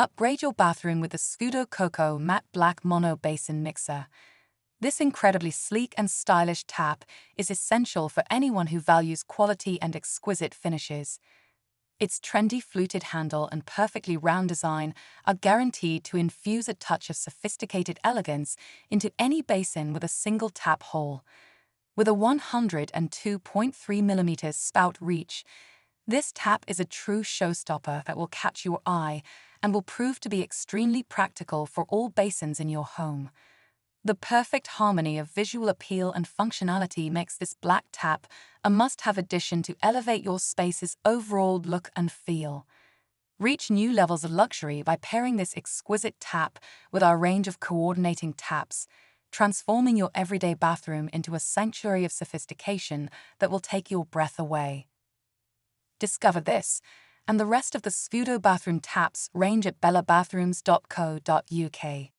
Upgrade your bathroom with the Scudo Coco Matte Black Mono Basin Mixer. This incredibly sleek and stylish tap is essential for anyone who values quality and exquisite finishes. Its trendy fluted handle and perfectly round design are guaranteed to infuse a touch of sophisticated elegance into any basin with a single tap hole. With a 102.3mm spout reach, this tap is a true showstopper that will catch your eye and will prove to be extremely practical for all basins in your home. The perfect harmony of visual appeal and functionality makes this black tap a must have addition to elevate your space's overall look and feel. Reach new levels of luxury by pairing this exquisite tap with our range of coordinating taps, transforming your everyday bathroom into a sanctuary of sophistication that will take your breath away. Discover this and the rest of the Sfudo bathroom taps range at bellabathrooms.co.uk.